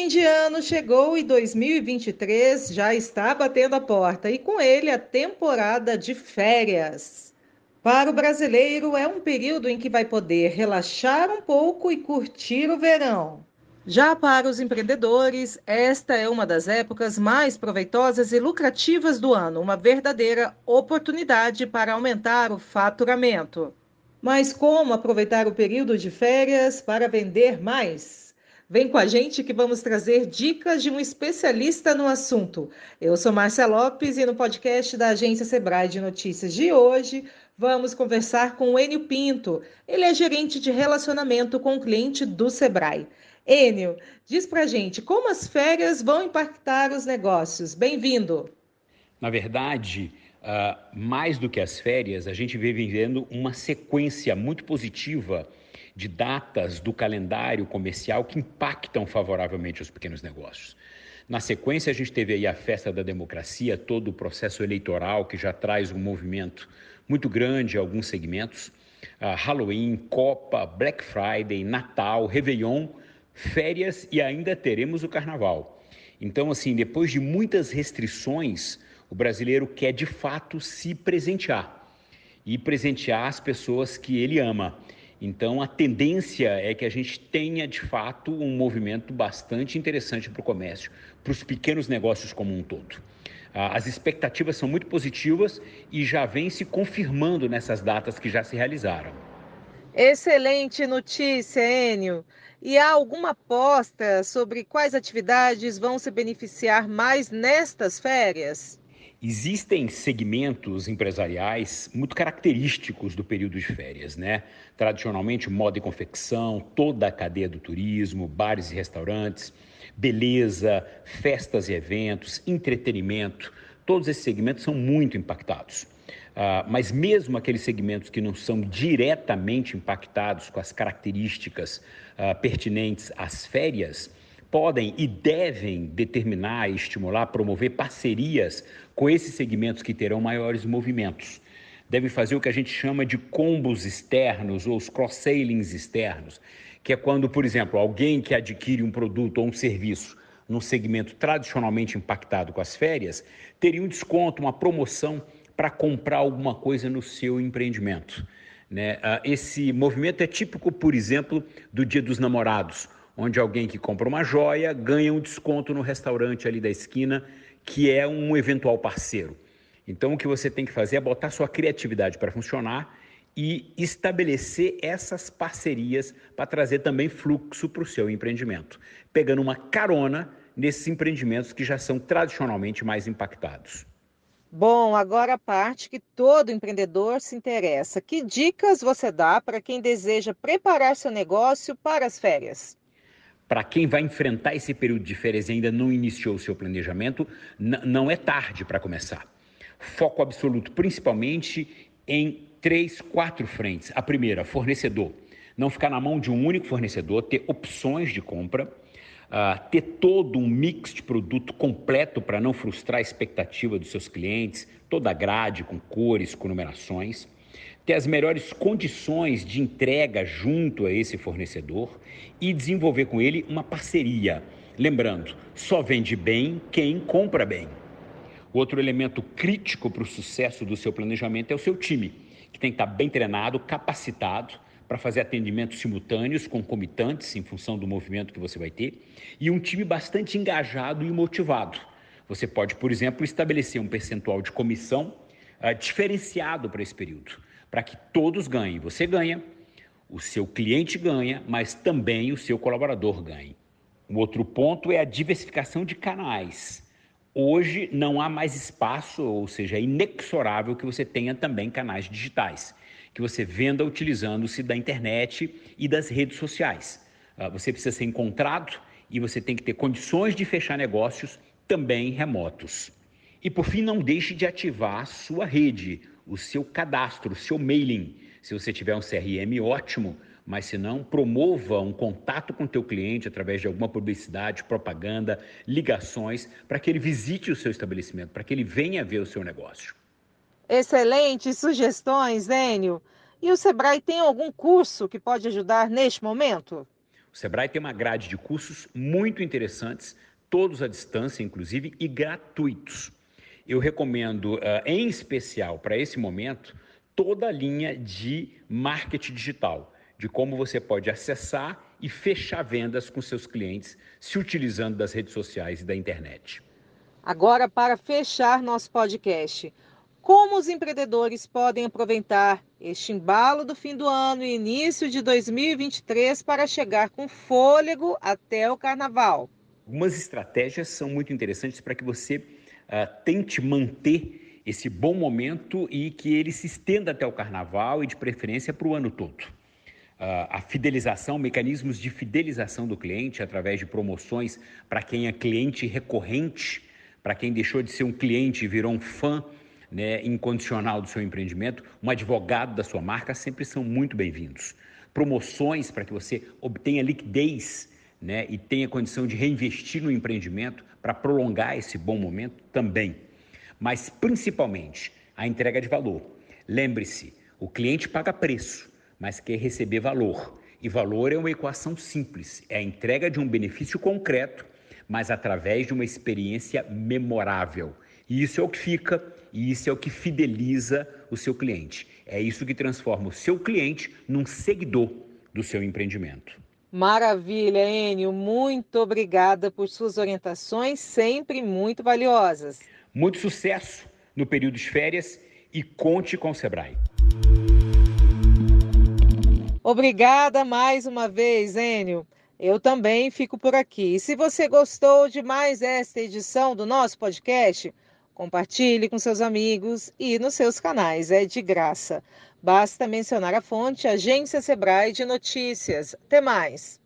fim de ano chegou e 2023 já está batendo a porta, e com ele a temporada de férias. Para o brasileiro, é um período em que vai poder relaxar um pouco e curtir o verão. Já para os empreendedores, esta é uma das épocas mais proveitosas e lucrativas do ano, uma verdadeira oportunidade para aumentar o faturamento. Mas como aproveitar o período de férias para vender mais? Vem com a gente que vamos trazer dicas de um especialista no assunto. Eu sou Márcia Lopes e no podcast da agência Sebrae de Notícias de hoje vamos conversar com o Enio Pinto. Ele é gerente de relacionamento com o cliente do Sebrae. Enio, diz pra gente como as férias vão impactar os negócios. Bem-vindo. Na verdade, uh, mais do que as férias, a gente vem vivendo uma sequência muito positiva de datas do calendário comercial que impactam favoravelmente os pequenos negócios. Na sequência, a gente teve aí a festa da democracia, todo o processo eleitoral que já traz um movimento muito grande em alguns segmentos. Uh, Halloween, Copa, Black Friday, Natal, Réveillon, férias e ainda teremos o Carnaval. Então, assim, depois de muitas restrições, o brasileiro quer de fato se presentear e presentear as pessoas que ele ama. Então, a tendência é que a gente tenha, de fato, um movimento bastante interessante para o comércio, para os pequenos negócios como um todo. Ah, as expectativas são muito positivas e já vem se confirmando nessas datas que já se realizaram. Excelente notícia, Enio. E há alguma aposta sobre quais atividades vão se beneficiar mais nestas férias? Existem segmentos empresariais muito característicos do período de férias, né? Tradicionalmente, moda e confecção, toda a cadeia do turismo, bares e restaurantes, beleza, festas e eventos, entretenimento, todos esses segmentos são muito impactados. Uh, mas mesmo aqueles segmentos que não são diretamente impactados com as características uh, pertinentes às férias, podem e devem determinar, estimular, promover parcerias com esses segmentos que terão maiores movimentos. Deve fazer o que a gente chama de combos externos ou os cross-sailings externos, que é quando, por exemplo, alguém que adquire um produto ou um serviço num segmento tradicionalmente impactado com as férias, teria um desconto, uma promoção para comprar alguma coisa no seu empreendimento. Né? Ah, esse movimento é típico, por exemplo, do Dia dos Namorados onde alguém que compra uma joia ganha um desconto no restaurante ali da esquina, que é um eventual parceiro. Então, o que você tem que fazer é botar sua criatividade para funcionar e estabelecer essas parcerias para trazer também fluxo para o seu empreendimento, pegando uma carona nesses empreendimentos que já são tradicionalmente mais impactados. Bom, agora a parte que todo empreendedor se interessa. Que dicas você dá para quem deseja preparar seu negócio para as férias? para quem vai enfrentar esse período de férias e ainda não iniciou o seu planejamento, não é tarde para começar. Foco absoluto, principalmente em três, quatro frentes. A primeira, fornecedor. Não ficar na mão de um único fornecedor, ter opções de compra. Uh, ter todo um mix de produto completo para não frustrar a expectativa dos seus clientes, toda a grade com cores, com numerações ter as melhores condições de entrega junto a esse fornecedor e desenvolver com ele uma parceria. Lembrando, só vende bem quem compra bem. Outro elemento crítico para o sucesso do seu planejamento é o seu time, que tem que estar bem treinado, capacitado para fazer atendimentos simultâneos, concomitantes, em função do movimento que você vai ter, e um time bastante engajado e motivado. Você pode, por exemplo, estabelecer um percentual de comissão uh, diferenciado para esse período para que todos ganhem. Você ganha, o seu cliente ganha, mas também o seu colaborador ganha. Um outro ponto é a diversificação de canais. Hoje não há mais espaço, ou seja, é inexorável que você tenha também canais digitais, que você venda utilizando-se da internet e das redes sociais. Ah, você precisa ser encontrado e você tem que ter condições de fechar negócios também remotos. E por fim, não deixe de ativar sua rede, o seu cadastro, o seu mailing. Se você tiver um CRM, ótimo, mas se não, promova um contato com o teu cliente através de alguma publicidade, propaganda, ligações, para que ele visite o seu estabelecimento, para que ele venha ver o seu negócio. Excelentes sugestões, Enio. E o Sebrae tem algum curso que pode ajudar neste momento? O Sebrae tem uma grade de cursos muito interessantes, todos à distância, inclusive, e gratuitos eu recomendo, uh, em especial para esse momento, toda a linha de marketing digital, de como você pode acessar e fechar vendas com seus clientes se utilizando das redes sociais e da internet. Agora, para fechar nosso podcast, como os empreendedores podem aproveitar este embalo do fim do ano e início de 2023 para chegar com fôlego até o carnaval? Algumas estratégias são muito interessantes para que você ah, tente manter esse bom momento e que ele se estenda até o carnaval e, de preferência, para o ano todo. Uh, a fidelização, mecanismos de fidelização do cliente através de promoções para quem é cliente recorrente, para quem deixou de ser um cliente e virou um fã né, incondicional do seu empreendimento, um advogado da sua marca, sempre são muito bem-vindos. Promoções para que você obtenha liquidez né, e tenha condição de reinvestir no empreendimento para prolongar esse bom momento também. Mas principalmente a entrega de valor. Lembre-se, o cliente paga preço, mas quer receber valor. E valor é uma equação simples, é a entrega de um benefício concreto, mas através de uma experiência memorável. E isso é o que fica, e isso é o que fideliza o seu cliente. É isso que transforma o seu cliente num seguidor do seu empreendimento. Maravilha, Enio. Muito obrigada por suas orientações, sempre muito valiosas. Muito sucesso no período de férias e conte com o Sebrae. Obrigada mais uma vez, Enio. Eu também fico por aqui. E se você gostou de mais esta edição do nosso podcast, Compartilhe com seus amigos e nos seus canais, é de graça. Basta mencionar a fonte Agência Sebrae de Notícias. Até mais!